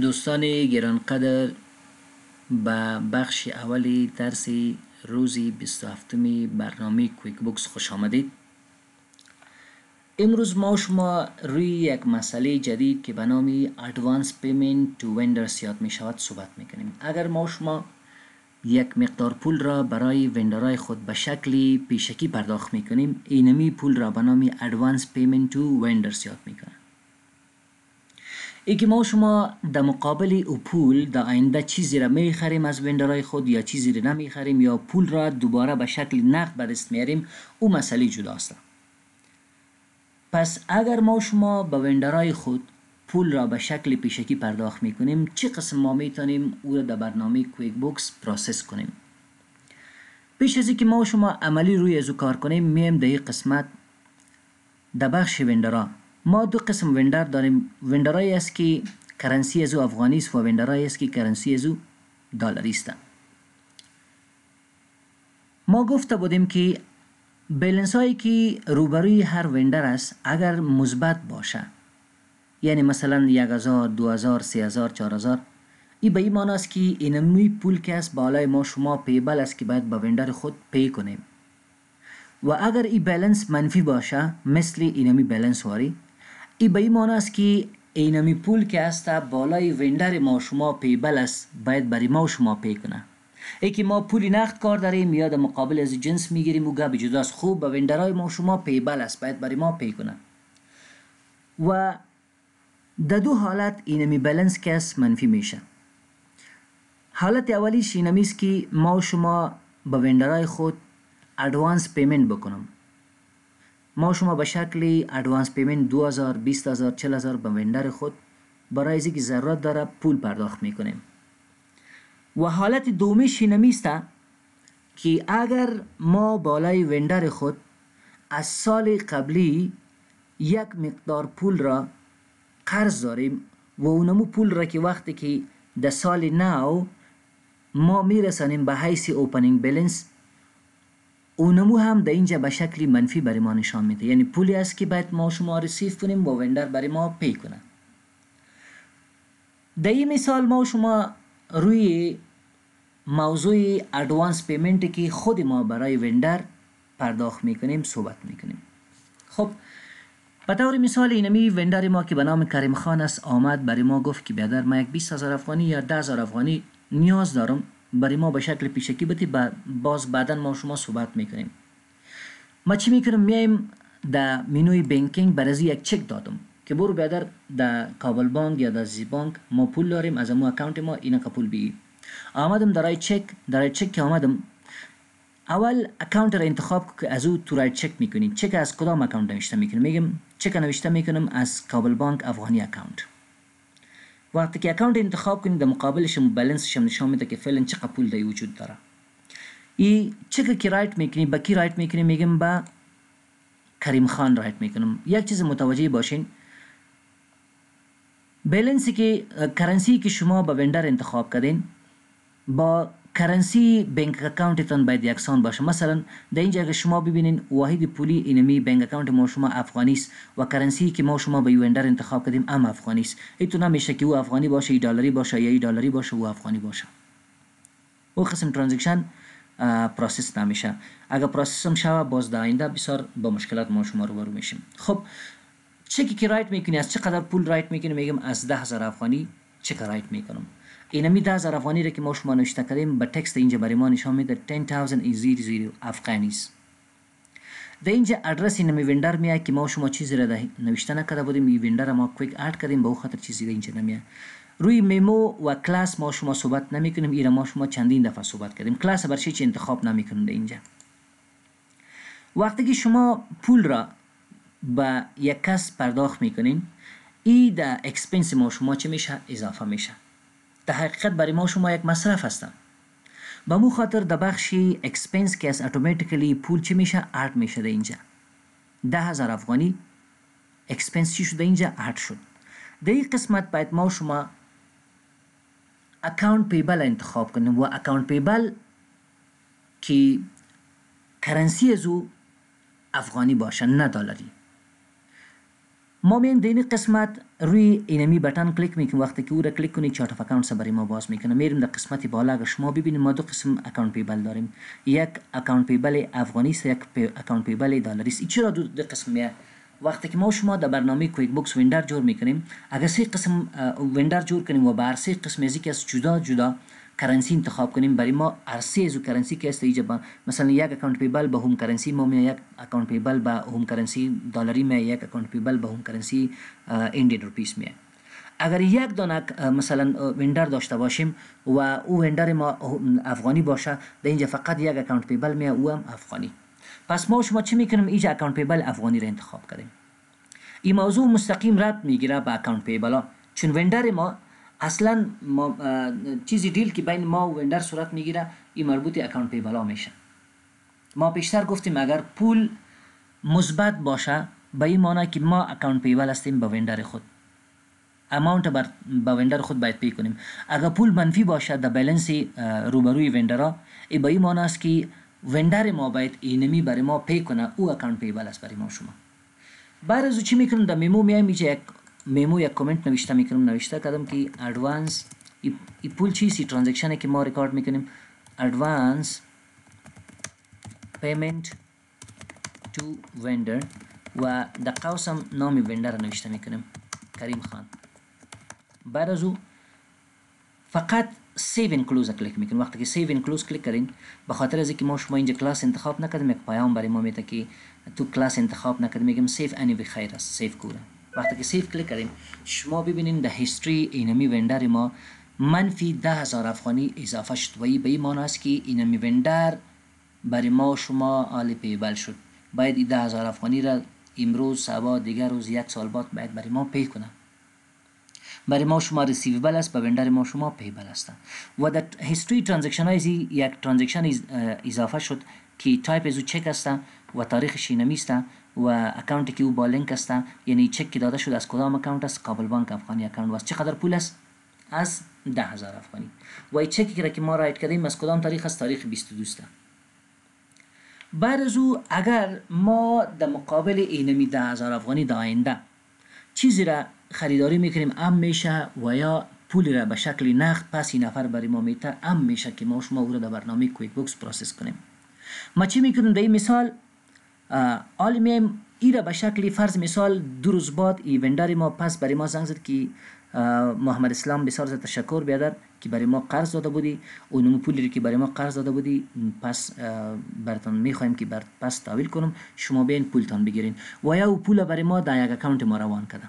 دوستان گرانقدر به بخش اول درس روزی 27 برنامه کویک بوکس خوش آمدید امروز ما شما روی یک مسئله جدید که به نام ادوانس پیمنت تو وندرز یاد می شود صحبت می کنیم اگر ما شما یک مقدار پول را برای وندرهای خود به شکل پیشکی پرداخت می کنیم اینمی پول را به نام ادوانس پیمنت تو وندرز یاد می کنیم اگه ما شما در مقابل او پول در آینده چیزی را میخریم از وندرهای خود یا چیزی را نمیخریم یا پول را دوباره به شکل نقد به دست میاریم او مسئله جداست پس اگر ما شما به وندرهای خود پول را به شکل پیشکی پرداخت میکنیم چه قسم ما میتونیم او را در برنامه کویک بوکس پروسس کنیم پیش از اینکه ما شما عملی روی از او کار کنیم میم در قسمت در بخش وندرها ما دو قسم وندر داریم ویندرایی است که کرنسی از او افغانی و وندرای است که کرنسی از او دلاری است ما گفته بودیم که بیلنس هایی که روبروی هر وندر است اگر مثبت باشه یعنی مثلا 1000 هزار، 3000 هزار این به این معنی است که اینمی پول که است بالای ما شما پیبل است که باید به با خود پی کنیم و اگر این بیلنس منفی باشه مثل اینمی بیلنس واری ای به این است که اینمی پول که است بالای وندر ما شما پی باید برای ما شما پی کنه ای که ما پولی نقد کار داریم یا در مقابل از جنس میگیریم و گب جداست خوب به وندرهای ما شما پی است باید برای ما پی کنه و در دو حالت اینمی بلنس است منفی میشه حالت اولیش اینمی است که ما شما به وندرهای خود ادوانس پیمنت بکنم ما شما به شکل ادوانس پیمنت 2000 20000 40000 به وندر خود برای زی که ضرورت داره پول پرداخت میکنیم و حالت دومی شینمیستا که اگر ما بالای وندر خود از سال قبلی یک مقدار پول را قرض داریم و اونمو پول را که وقتی که در سال نو ما میرسانیم به حیث اوپنینگ بیلنس اونمو هم در اینجا به شکل منفی برای ما نشان میده یعنی پولی است که باید ما شما رسیف کنیم و وندر برای ما پی کنه در این مثال ما شما روی موضوع ادوانس پیمنت که خود ما برای وندر پرداخت میکنیم صحبت میکنیم خب به طور مثال اینمی وندر ما که به نام کریم خان است آمد برای ما گفت که بیادر ما یک 20 هزار افغانی یا 10 هزار افغانی نیاز دارم برای ما به شکل پیشکی بتی باز بعدا ما شما صحبت میکنیم ما چی میکنیم میایم در مینوی بینکینگ برازی یک چک دادم که برو بیادر در کابل بانک یا در زی بانک ما پول داریم از امو اکاونت ما اینا پول بگی آمدم در چک در چک که آمدم اول اکاونت را انتخاب که از او تو رای چک میکنی چک از کدام اکاونت نوشته میکنی میگم چک نوشته میکنم از کابل بانک افغانی اکاونت وقتی که اکانت انتخاب کنید در مقابلش بالانسش هم نشان میده که فعلا چقدر پول در وجود داره ای چک کی رایت میکنی با کی رایت میکنی میگم با کریم خان رایت میکنم یک چیز متوجه باشین بیلنسی که کرنسی که شما با وندر انتخاب کردین با کرنسی بینک اکانتتان باید یکسان باشه مثلا در اینجا اگر شما ببینین واحد پولی اینمی بینک اکاونت ما شما افغانیست و کرنسی که ما شما به یوندر انتخاب کردیم هم افغانیست ایتون نمیشه که او افغانی باشه ای دلاری باشه یا ای دلاری باشه او افغانی باشه او قسم ترانزکشن پروسس نمیشه اگر پروسس هم باز در آینده بسیار با مشکلات ما شما رو میشیم خب چکی که رایت میکنی از چقدر پول رایت میکنی میگم از ده هزار افغانی چک رایت میکنم اینمی ده افغانی را که ما شما نوشته کردیم به تکست اینجا برای ما نشان میده 10000 افغانیس در اینجا ادرس اینمی ویندر میاد که ما شما چیزی را نوشته نکرده بودیم این ویندر ما کویک آرد کردیم به او خاطر چیزی اینجا نمیاد روی میمو و کلاس ما شما صحبت نمی کنیم ما شما چندین دفعه صحبت کردیم کلاس برشی چی انتخاب نمی کنیم اینجا وقتی که شما پول را به یک کس پرداخت میکنین ای در اکسپنس ما شما چه میشه اضافه میشه در حقیقت برای ما شما یک مصرف هستند به مو خاطر در بخش اکسپنس که از اتوماتیکلی پول چی میشه ارد میشه در اینجا ده هزار افغانی اکسپنس چی شده اینجا ارد شد در این قسمت باید ما شما اکاونت پیبل انتخاب کنیم و اکاونت پیبل که کرنسی از او افغانی باشه نه دلاری मोमेन देनी قسمت روی اینمی بتن کلیک میکنیم وقتی که او را کلیک کنید چارت اکانت سه برای ما باز میکنه میریم در قسمت بالا اگر شما ببینید ما دو قسم اکانت پیبل داریم یک اکانت پیبل افغانی است یک پی اکانت پیبل دلاری است چرا دو, دو قسمیه وقتی که ما شما در برنامه کویک بوکس ویندر جور میکنیم اگر سه قسم ویندر جور کنیم و بر سه قسم از که از جدا جدا کرنسی انتخاب کنیم برای ما عرصه از کرنسی که است ایجا مثلا یک اکانت پیبل به هوم کرنسی ما می یک اکانت پیبل به هوم کرنسی دلاری می یک اکانت پیبل به هوم کرنسی انڈین روپیس می اگر یک دانه مثلا وندر داشته باشیم و او وندر ما افغانی باشه در اینجا فقط یک اکانت پیبل می او هم افغانی پس ما شما چه میکنیم اینجا اکانت پیبل افغانی را انتخاب کردیم این موضوع مستقیم ربط میگیره به اکانت پیبل ها چون وندر ما اصلا ما چیزی دیل که بین ما و وندر صورت میگیره این مربوط اکانت پیبلا میشه ما پیشتر گفتیم اگر پول مثبت باشه به این معنی که ما اکانت پیبل هستیم به وندر خود اماونت بر به وندر خود باید پی کنیم اگر پول منفی باشه در بیلنس روبروی وندرا ای به این معنی است که وندر ما باید اینمی برای ما پی کنه او اکانت پیبل است برای ما شما بعد از چی میکنیم در میمو میایم یک मेमो या कमेंट नوشته میکنم نوشته کردم که ادوانس ای پول چیزی ترانزکشنه که ما ریکارد میکنیم ادوانس پیمنت تو وندر و در قوس هم نام وندر را نوشته میکنیم کریم خان بعد از او فقط سیو انکلوز کلیک میکنیم وقتی که سیو انکلوز کلیک کردین به خاطر از اینکه ما شما اینجا کلاس انتخاب نکردیم یک پیام برای ما میده که تو کلاس انتخاب نکردیم میگم سیو انی بخیر است سیو کوره وقتی که سیف کلیک کردیم شما ببینین در هیستری اینمی وندر ما منفی ده هزار افغانی اضافه شد و به این معنی است که اینمی وندر برای ما شما آل پیبل شد باید این ده هزار افغانی را امروز سبا دیگر روز یک سال بعد باید برای ما پی کنه برای ما شما ریسیویبل است به وندر ما شما پیبل است و در هیستوری ترانزکشن های یک ترانزکشن اضافه شد که تایپ از چک است و تاریخ شینمی و اکانتی که او است یعنی چک کی داده شده از کدام اکانت است کابل بانک افغانی اکانت است چقدر پول است از ده هزار افغانی و ای چکی را که ما رایت کردیم از کدام تاریخ است تاریخ 22 است بعد از او اگر ما در مقابل اینمی ده هزار افغانی داینده چیزی را خریداری میکنیم ام میشه و یا پول را به شکل نقد پس این نفر برای ما میته ام میشه که ما شما او را در برنامه کویک بوکس پروسس کنیم ما چی میکنیم در این مثال عالم ای را به شکلی فرض مثال دو روز بعد ای وندر ما پس برای ما زنگ زد که محمد اسلام بسیار زیاد تشکر بیادر که برای ما قرض داده بودی اون پولی که برای ما قرض داده بودی پس برتان میخوایم که بر پس تاویل کنم شما بیاین پولتان بگیرین و یا او پول برای ما در یک اکاونت ما روان کده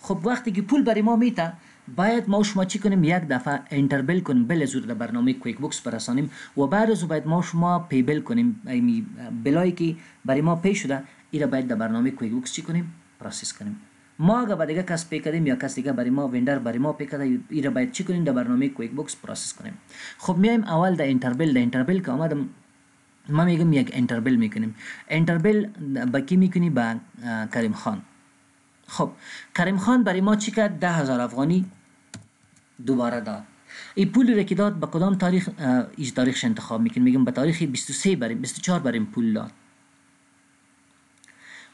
خب وقتی که پول برای ما میته باید ما شما چی کنیم یک دفعه انتر بل کنیم بل زور در برنامه کویک بوکس برسانیم و بعد از باید ما شما پی بل کنیم ایمی بلایی که برای ما پی شده را باید در برنامه کویک بوکس چی کنیم پروسس کنیم ما اگر به دیگه کس پی کردیم یا کس دیگه برای ما وندر برای ما پی کرده ای را باید چی کنیم در برنامه کویک بوکس پروسس کنیم خب میایم اول در انتربل در انتربل که آمدم ما میگم یک انتربل میکنیم انتربل با کی میکنی با کریم خان خب کریم خان برای ما چی کرد ده هزار افغانی دوباره داد ای پول را که داد به کدام تاریخ ایج تاریخش انتخاب میکنیم میگم به تاریخ 23 بریم 24 بریم پول داد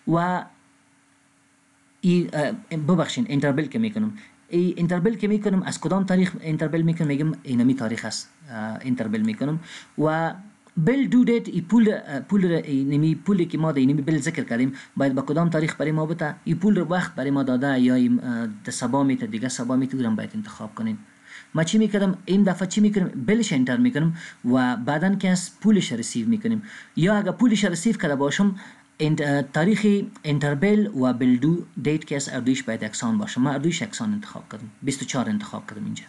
و ای ببخشین انتربل که میکنم ای انتربل که میکنم از کدام تاریخ انتربل میکنم میگم اینمی تاریخ است انتربل میکنم و بل دو دیت ای پول پول نمی پولی که ما نمی بل ذکر کردیم باید به با کدام تاریخ برای ما بته ای پول رو وقت برای ما داده یا د سبا دیگه سبا می باید انتخاب کنین ما چی میکردم این دفعه چی کنیم بلش انتر میکنم و بعدا که از پولش رسیو میکنیم یا اگر پولش رسیو کرده باشم تاریخ انتربل و بل دو دیت که از اردویش باید اکسان باشیم ما اردویش اکسان انتخاب کردم 24 انتخاب کردم اینجا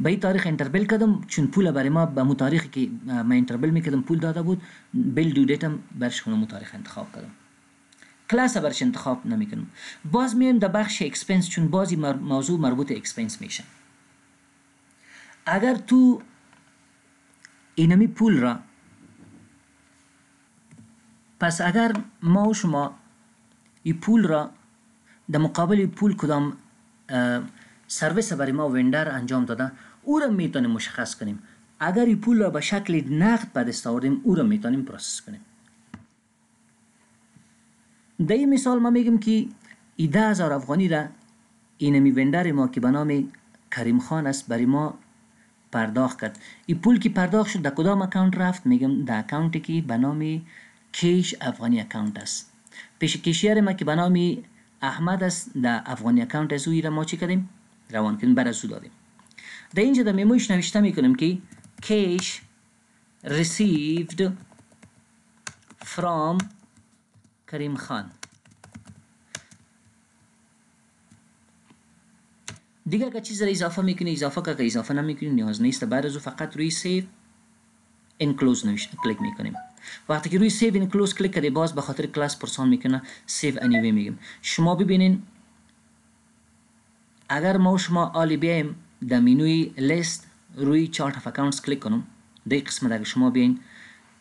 به این تاریخ انتربل کردم چون پول برای ما به مو تاریخی که من انتربل میکردم پول داده بود بل دو دیتم برش مو تاریخ انتخاب کردم کلاس برش انتخاب نمیکنم باز میایم در بخش اکسپنس چون بازی موضوع مربوط اکسپنس میشه اگر تو اینمی پول را پس اگر ما و شما این پول را در مقابل پول کدام سرویس برای ما وندر انجام داده او را میتونیم مشخص کنیم اگر این پول را به شکل نقد به دست او را میتونیم پروسس کنیم در این مثال ما میگیم که ایده ده هزار افغانی را اینمی وندر ما که به نام کریم خان است برای ما پرداخت کرد این پول که پرداخت شد در کدام اکاونت رفت میگم در اکاونتی که به نام کیش افغانی اکاونت است پیش کشیر ما که به احمد است در افغانی اکاونت است. او را ما چی کردیم روانکن بر از او دادیم در اینجا در میمویش نوشته میکنیم که کش received فرام کریم خان دیگه اگر چیز را اضافه میکنی اضافه که اگر اضافه نمیکنی نیاز نیست بعد از او فقط روی سیو انکلوز نوشت کلیک میکنیم وقتی که روی سیف انکلوز کلیک کردی باز به خاطر کلاس پرسان میکنه سیو انیوی anyway میگیم شما ببینین اگر ما شما آلی بیایم در مینوی لیست روی چارت اف اکاونتس کلیک کنم در قسمت اگر شما بیاین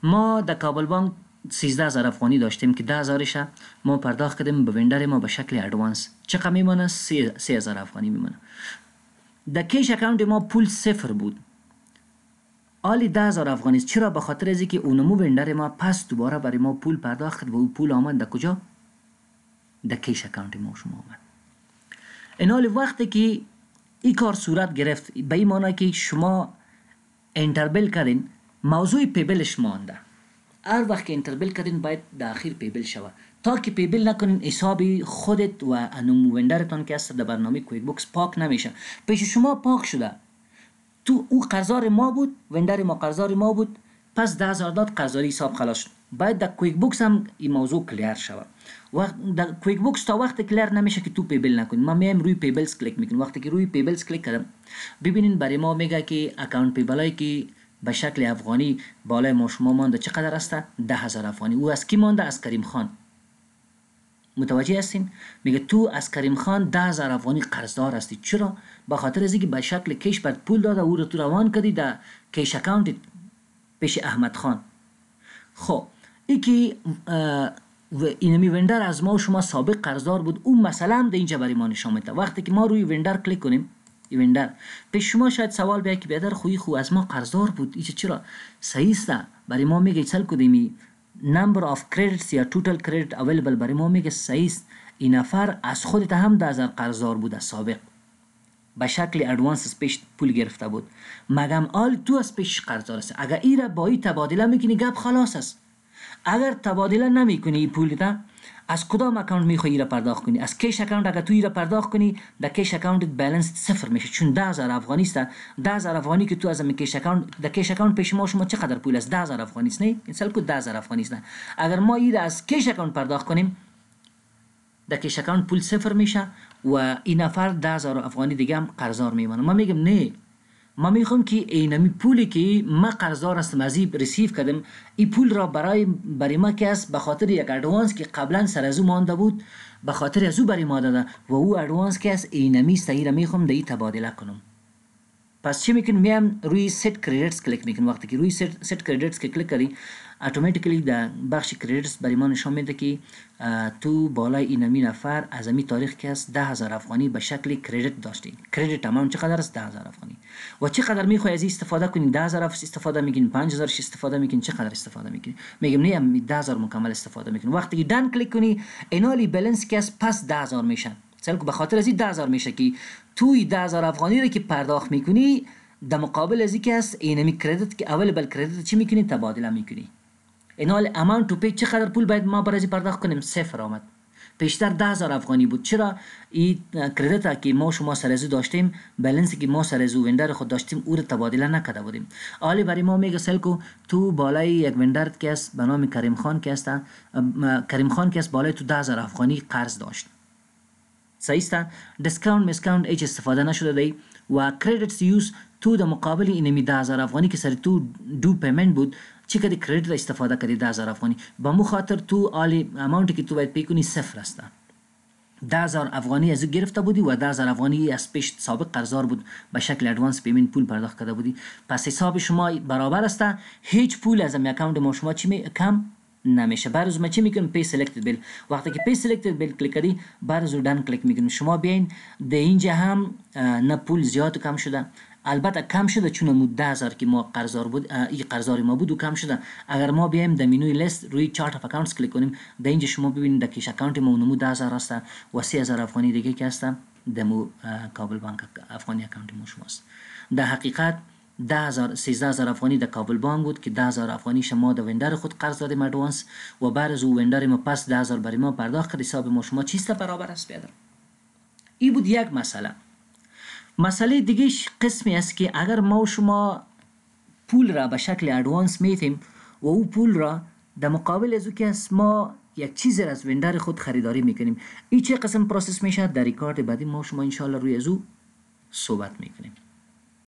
ما در کابل بانک 13 هزار افغانی داشتیم که 10 هزارش ما پرداخت کردیم به وندر ما به شکل ادوانس چقدر میمانه 3 هزار افغانی میمانه در کیش اکاونت ما پول صفر بود آلی 10 هزار افغانی چرا به خاطر از که اونمو وندر ما پس دوباره برای ما پول پرداخت و او پول آمد در کجا در کیش اکاونت ما شما آمد حال وقتی که ای کار صورت گرفت به این معنی که شما انتربل کردین موضوع پیبلش مانده هر وقت که انتربل کردین باید داخل پیبل شوه تا که پیبل نکنین حساب خودت و انوم تان که هست در برنامه کویک بوکس پاک نمیشه پیش شما پاک شده تو او قرضار ما بود وندر ما قرضار ما بود پس ده هزار داد قرضداری حساب خلاص شد باید در کویک بوکس هم این موضوع کلیر شود وقت در کویک بوکس تا وقت کلیر نمیشه که تو پیبل نکنی ما میایم روی پیبلز کلیک میکنیم وقتی که روی پیبلز کلیک کردم ببینین برای ما میگه که اکانت پیبلای که به شکل افغانی بالای ما شما مانده چقدر است ده هزار افغانی او از کی مانده از کریم خان متوجه هستین میگه تو از کریم خان ده هزار افغانی قرضدار هستی چرا به خاطر از اینکه به شکل کش بر پول داده او رو تو روان کردی در کش اکانت پیش احمد خان خب یکی این می وندر از ما و شما سابق قرضدار بود اون مثلا هم در اینجا برای ما نشان وقتی که ما روی وندر کلیک کنیم وندر پیش شما شاید سوال بیاد که بیادر خویی خو از ما قرضدار بود اینجا چرا صحیح برای ما میگه چل کدیمی نمبر آف کریدیتس یا توتال کریدیت اویلیبل برای ما میگه صحیح این نفر از خودت هم در قرضدار بوده سابق به شکل ادوانس پیش پول گرفته بود مگم آل تو از پیش قرض است اگر ای را با ای تبادله میکنی گپ خلاص است اگر تبادله نمیکنی این پول ده از کدام اکانت میخوای را پرداخت کنی از کیش اکانت اگر ای را پرداخت کنی در کیش اکانت بالانس صفر میشه چون 10000 افغانی است 10000 افغانی که تو از کیش اکانت در کیش اکانت پیش ما شما چقدر پول است 10000 افغانی است نه این سال کو 10000 افغانی است اگر ما ای را از کیش اکانت پرداخت کنیم در کیش اکانت پول صفر میشه و این نفر ده هزار افغانی دیگه هم قرضار میمانه ما میگم نه ما میخوام که اینمی پولی که ما قرضار است مزیب این ریسیف کردم این پول را برای برای ما که است به خاطر یک ادوانس که قبلا سر از او مانده بود به خاطر از او برای ما داده و او ادوانس که است اینمی سعی را میخوام دی تبادله کنم پس چی میکنم میام روی ست کریدیتس کلیک میکنم وقتی که روی ست, که کلیک کردی اتوماتیکلی در بخش کریدیتس برای ما نشان میده که تو بالای این نفر از امی تاریخ که است 10000 افغانی به شکل کریدیت داشتی کریدیت تمام چقدر است 10000 افغانی و چقدر میخوای از استفاده کنی 10000 استفاده میکنین 5000 استفاده میکنین چقدر استفاده میکنی میگم نه 10000 مکمل استفاده میکنی وقتی که دن کلیک کنی اینالی بلنس که است پس 10000 میشن مثلا به خاطر از این 10000 میشه که توی 10000 افغانی رو که پرداخت میکنی در مقابل از اینکه است اینمی کردیت که اول بل کردیت چی میکنی تبادله میکنی انال امان تو پی چقدر پول باید ما برای پرداخت کنیم صفر آمد پیشتر ده هزار افغانی بود چرا این کردیت که ما شما سرزو داشتیم بلنسی که ما سرزو وندر خود داشتیم او رو تبادله نکده بودیم آلی برای ما میگه سلکو تو بالای یک وندر که است به نام کریم خان که است کریم خان که است بالای تو ده هزار افغانی قرض داشت سایستا دسکاونت مسکاونت هیچ استفاده نشده دی و کریدیتس یوز تو در مقابل اینمی ده هزار افغانی که سر تو دو پیمنت بود چی کردی کریډیټ را استفاده کردی 10000 افغانی به مو خاطر تو آلی اماونت که تو باید پی کنی صفر است ده هزار افغانی از گرفته بودی و ده هزار افغانی از پیش سابق قرضدار بود به شکل ادوانس پیمنت پول پرداخت کرده بودی پس حساب شما برابر است هیچ پول از ام اکاونټ ما شما چی می کم نمیشه از ما چی میکنیم پی سلیکتد بیل وقتی که پی سلیکتد بیل کلیک کردی بعد از دن کلیک میکنیم شما بیاین ده اینجا هم نه پول زیاد کم شده البته کم شده چون مو 10000 که ما قرضار بود این قرضار ما بود و کم شده اگر ما بیایم در لیست روی چارت اف اکاونتس کلیک کنیم در اینجا شما ببینید در کیش اکانت ما نمود 10000 هست و 3000 افغانی دیگه که هست دمو کابل بانک افغانی اکانت ما شماست در حقیقت 10000 13000 افغانی در کابل بانک بود که 10000 افغانی شما در وندر خود قرض دادیم ادوانس و بعد از او وندر ما پس 10000 برای ما پرداخت حساب ما شما چیست برابر است پدر این بود یک مسئله مسئله دیگه قسمی است که اگر ما و شما پول را به شکل ادوانس میتیم و او پول را در مقابل از او که ما یک چیز را از وندر خود خریداری میکنیم این چه قسم پروسس میشه در ریکارد بعدی ما و شما انشاءالله روی از او صحبت میکنیم